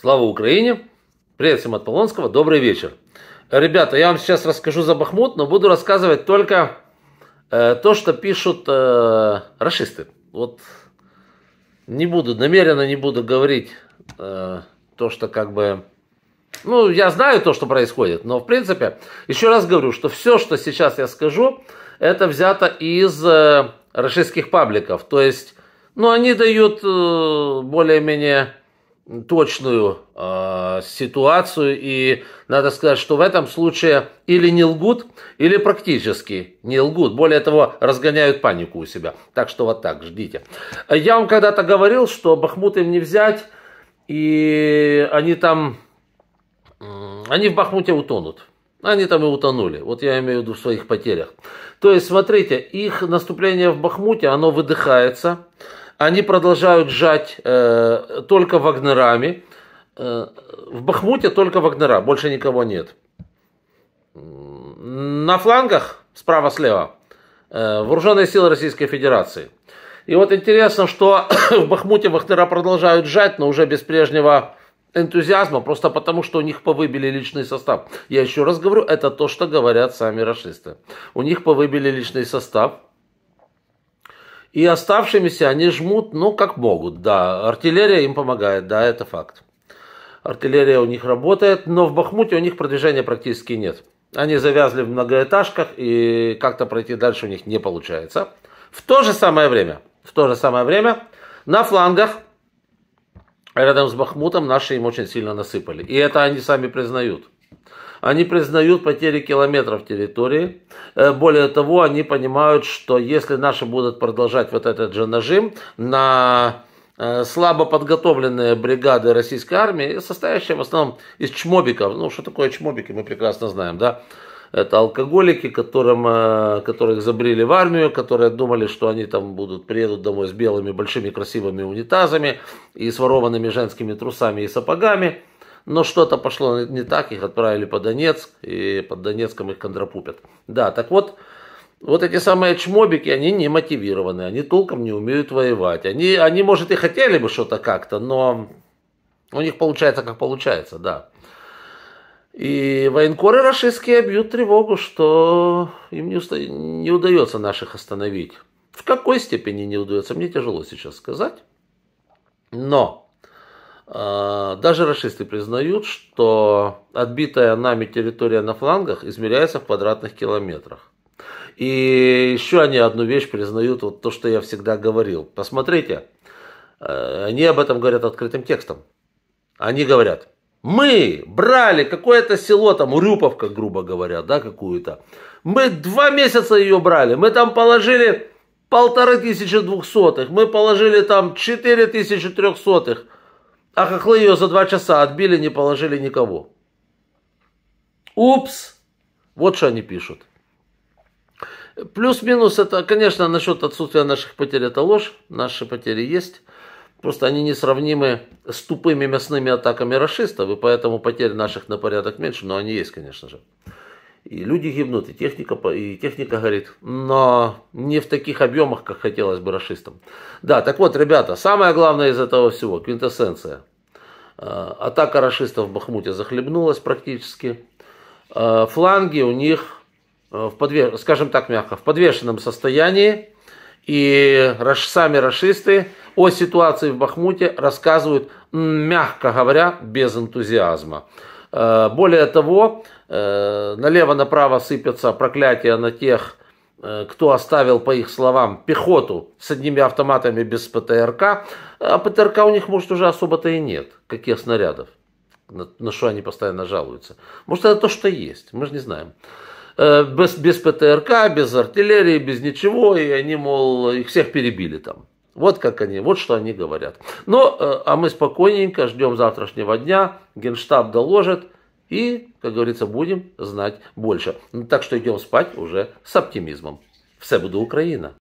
Слава Украине! Привет всем от Полонского, добрый вечер. Ребята, я вам сейчас расскажу за Бахмут, но буду рассказывать только э, то, что пишут э, расисты. Вот не буду, намеренно не буду говорить э, то, что как бы... Ну, я знаю то, что происходит, но в принципе, еще раз говорю, что все, что сейчас я скажу, это взято из э, российских пабликов. То есть, ну, они дают э, более-менее точную э, ситуацию. И надо сказать, что в этом случае или не лгут, или практически не лгут. Более того, разгоняют панику у себя. Так что вот так, ждите. Я вам когда-то говорил, что Бахмут им не взять, и они там, они в Бахмуте утонут. Они там и утонули. Вот я имею в виду в своих потерях. То есть, смотрите, их наступление в Бахмуте, оно выдыхается. Они продолжают жать э, только вагнерами. Э, в Бахмуте только вагнера, больше никого нет. На флангах, справа-слева, э, вооруженные силы Российской Федерации. И вот интересно, что в Бахмуте вагнера продолжают жать, но уже без прежнего энтузиазма, просто потому, что у них повыбили личный состав. Я еще раз говорю, это то, что говорят сами расисты. У них повыбили личный состав, и оставшимися они жмут, ну, как могут, да. Артиллерия им помогает, да, это факт. Артиллерия у них работает, но в Бахмуте у них продвижения практически нет. Они завязли в многоэтажках, и как-то пройти дальше у них не получается. В то же самое время, в то же самое время, на флангах, рядом с Бахмутом, наши им очень сильно насыпали. И это они сами признают. Они признают потери километров территории. Э, более того, они понимают, что если наши будут продолжать вот этот же нажим на э, слабо подготовленные бригады российской армии, состоящие в основном из чмобиков. Ну, что такое чмобики, мы прекрасно знаем, да? Это алкоголики, которым, э, которых забрили в армию, которые думали, что они там будут, приедут домой с белыми большими красивыми унитазами и с ворованными женскими трусами и сапогами – но что-то пошло не так, их отправили по Донецк, и под Донецком их кондропупят. Да, так вот, вот эти самые чмобики, они не мотивированы, они толком не умеют воевать. Они, они может, и хотели бы что-то как-то, но у них получается, как получается, да. И военкоры российские бьют тревогу, что им не, уста... не удается наших остановить. В какой степени не удается, мне тяжело сейчас сказать. Но а, даже расисты признают, что отбитая нами территория на флангах измеряется в квадратных километрах. И еще они одну вещь признают, вот то, что я всегда говорил. Посмотрите, э, они об этом говорят открытым текстом. Они говорят, мы брали какое-то село, там Урюповка, грубо говоря, да, какую-то. Мы два месяца ее брали, мы там положили полторы тысячи двухсотых, мы положили там четыре тысячи трехсотых. А хохлы ее за два часа отбили, не положили никого. Упс! Вот что они пишут. Плюс-минус это, конечно, насчет отсутствия наших потерь это ложь. Наши потери есть. Просто они несравнимы с тупыми мясными атаками расистов, и поэтому потерь наших на порядок меньше, но они есть, конечно же и люди гибнут, и техника, и техника горит. Но не в таких объемах, как хотелось бы расистам. Да, так вот, ребята, самое главное из этого всего, квинтэссенция. А, атака расистов в Бахмуте захлебнулась практически. А, фланги у них, а, в подве... скажем так мягко, в подвешенном состоянии. И сами расисты о ситуации в Бахмуте рассказывают, мягко говоря, без энтузиазма. Более того, Э, налево-направо сыпятся проклятия на тех, э, кто оставил, по их словам, пехоту с одними автоматами без ПТРК. А ПТРК у них, может, уже особо-то и нет, каких снарядов, на что они постоянно жалуются. Может, это то, что есть, мы же не знаем э, без, без ПТРК, без артиллерии, без ничего, и они, мол, их всех перебили там. Вот как они, вот что они говорят. Но, а мы спокойненько ждем завтрашнего дня, Генштаб доложит, и, как говорится, будем знать больше. Так что идем спать уже с оптимизмом. Все буду Украина.